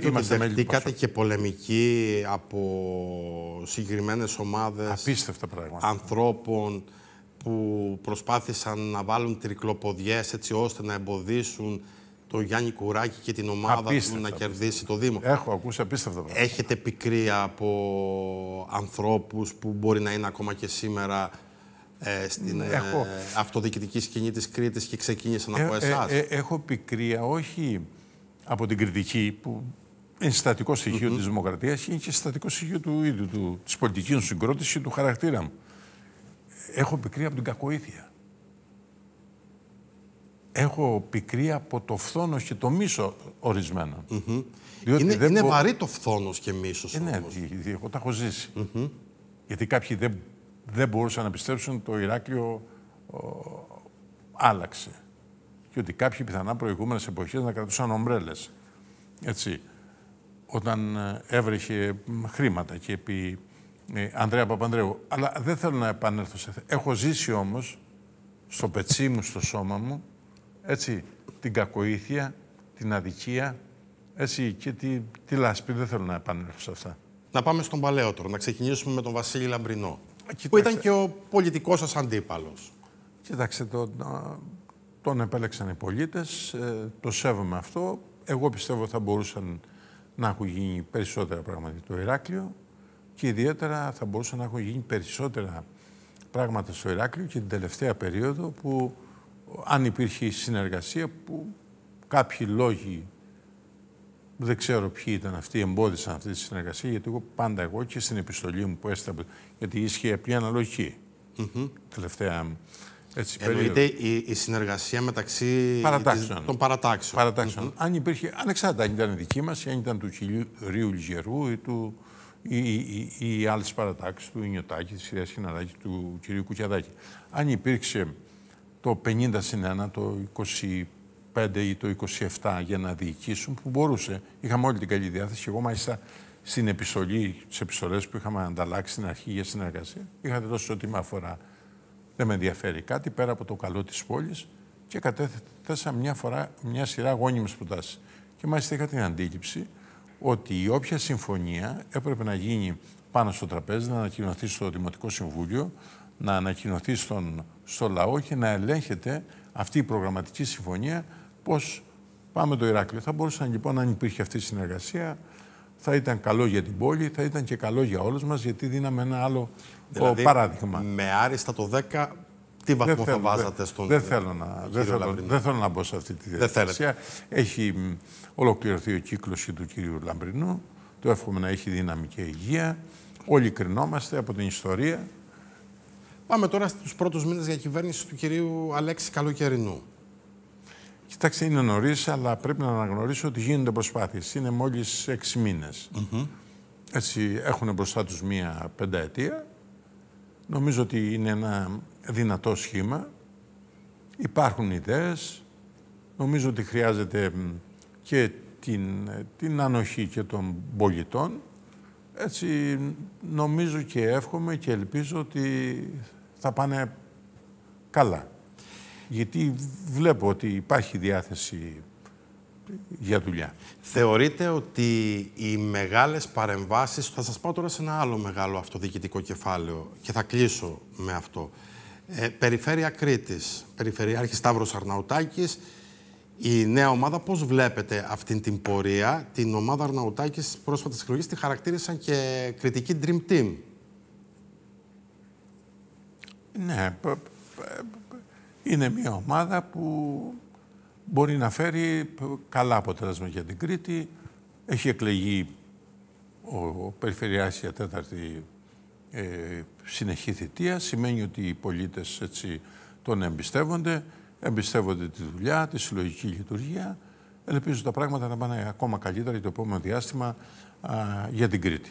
Είμαστε δεχτήκατε και πολεμική από συγκεκριμένες ομάδες ανθρώπων που προσπάθησαν να βάλουν τρικλοποδιές έτσι ώστε να εμποδίσουν το Γιάννη Κουράκη και την ομάδα απίστευτα, του να κερδίσει το Δήμο. Έχω ακούσει απίστευτα πράγματα. Έχετε πικρία από ανθρώπους που μπορεί να είναι ακόμα και σήμερα ε, στην ε, έχω... ε, αυτοδιοικητική σκηνή της Κρήτης και ξεκίνησαν ε, από ε, εσάς. έχω πικρία όχι από την κριτική που είναι συστατικό στοιχείο mm -hmm. της δημοκρατίας και είναι και συστατικό στοιχείο του ίδιου του, της πολιτικής μου συγκρότησης και του χαρακτήρα μου. Έχω πικρία από την κακοήθεια. Έχω πικρία από το φθόνος και το μίσο ορισμένα. Mm είναι, βαρύ το φθόνος και μίσος. Ε, ναι, διότι εγώ τα έχω ζήσει. Γιατί κάποιοι δεν, δεν μπορούσαν να πιστέψουν το Ηράκλειο άλλαξε. Και ότι κάποιοι πιθανά προηγούμενες εποχές να κρατούσαν ομπρέλες. Έτσι όταν ε, έβρεχε χρήματα και επί ε, Ανδρέα Παπανδρέου. Αλλά δεν θέλω να επανέλθω σε αυτό. Έχω ζήσει όμως στο πετσί μου, στο σώμα μου, έτσι, την κακοήθεια, την αδικία, έτσι, και τη, τη λάσπη. Δεν θέλω να επανέλθω σε αυτά. Να πάμε στον παλαιότερο, να ξεκινήσουμε με τον Βασίλη Λαμπρινό. Που ήταν και ο πολιτικός σας αντίπαλος. Κοιτάξτε, τον, τον επέλεξαν οι πολίτες, ε, το σέβομαι αυτό. Εγώ πιστεύω θα μπορούσαν να έχουν γίνει περισσότερα πράγματα για το Ηράκλειο και ιδιαίτερα θα μπορούσαν να έχουν γίνει περισσότερα πράγματα στο Ηράκλειο και την τελευταία περίοδο που αν υπήρχε συνεργασία που κάποιοι λόγοι δεν ξέρω ποιοι ήταν αυτοί, εμπόδισαν αυτή τη συνεργασία, γιατί εγώ πάντα εγώ και στην επιστολή μου που έστειλα, γιατί ίσχυε απλή αναλογική. Mm Τελευταία έτσι, Εννοείται η, η, συνεργασία μεταξύ παρατάξεων. Της, των παρατάξεων. παρατάξεων. Αν υπήρχε, ανεξάρτητα αν ήταν δική μας αν ήταν του Ρίου Λιγερού ή, του, ή, ή, ή, ή άλλες παρατάξεις του Ινιωτάκη, τη κυρία Χιναράκη, του κ. Κουκιαδάκη. Αν υπήρξε το 50 συν 1, το 25 ή το 27 για να διοικήσουν, που μπορούσε. Είχαμε όλη την καλή διάθεση. Εγώ μάλιστα στην επιστολή, τις επιστολές που είχαμε ανταλλάξει στην αρχή για συνεργασία, είχατε δώσει ότι με αφορά δεν με ενδιαφέρει κάτι πέρα από το καλό της πόλης και κατέθεσα μια, φορά, μια σειρά γόνιμες προτάσεις. Και μάλιστα είχα την αντίληψη ότι η όποια συμφωνία έπρεπε να γίνει πάνω στο τραπέζι, να ανακοινωθεί στο Δημοτικό Συμβούλιο, να ανακοινωθεί στον, στο λαό και να ελέγχεται αυτή η προγραμματική συμφωνία πώς πάμε το Ηράκλειο. Θα μπορούσαν λοιπόν, αν υπήρχε αυτή η συνεργασία, θα ήταν καλό για την πόλη, θα ήταν και καλό για όλους μας, γιατί δίναμε ένα άλλο δηλαδή, παράδειγμα. Με άριστα το 10, τι βαθμό θα βάζατε στον Δεν θέλω, να, δεν, θέλω, να μπω σε αυτή τη διαδικασία. Έχει ολοκληρωθεί ο κύκλος του κύριου Λαμπρινού. Το εύχομαι να έχει δύναμη και υγεία. Όλοι κρινόμαστε από την ιστορία. Πάμε τώρα στους πρώτους μήνες για κυβέρνηση του κυρίου Αλέξη Καλοκαιρινού. Κοιτάξτε, είναι νωρίς, αλλά πρέπει να αναγνωρίσω ότι γίνονται προσπάθειες. Είναι μόλις έξι μήνες. Έτσι, έχουν μπροστά τους μία πενταετία. Νομίζω ότι είναι ένα δυνατό σχήμα. Υπάρχουν ιδέες. Νομίζω ότι χρειάζεται και την, την ανοχή και των πολιτών. Έτσι νομίζω και εύχομαι και ελπίζω ότι θα πάνε καλά γιατί βλέπω ότι υπάρχει διάθεση για δουλειά. Θεωρείτε ότι οι μεγάλες παρεμβάσεις, θα σας πάω τώρα σε ένα άλλο μεγάλο αυτοδιοικητικό κεφάλαιο και θα κλείσω με αυτό. Ε, περιφέρεια Κρήτης, Περιφερειάρχη Σταύρος Αρναουτάκης, η νέα ομάδα πώς βλέπετε αυτή την πορεία, την ομάδα Αρναουτάκης πρόσφατα πρόσφατες εκλογές τη χαρακτήρισαν και κριτική Dream Team. Ναι, είναι μια ομάδα που μπορεί να φέρει καλά αποτελέσματα για την Κρήτη. Έχει εκλεγεί ο Περιφερειάς για τέταρτη ε, συνεχή θητεία. Σημαίνει ότι οι πολίτες έτσι, τον εμπιστεύονται, εμπιστεύονται τη δουλειά, τη συλλογική λειτουργία. Ελπίζω τα πράγματα να πάνε ακόμα καλύτερα για το επόμενο διάστημα για την Κρήτη.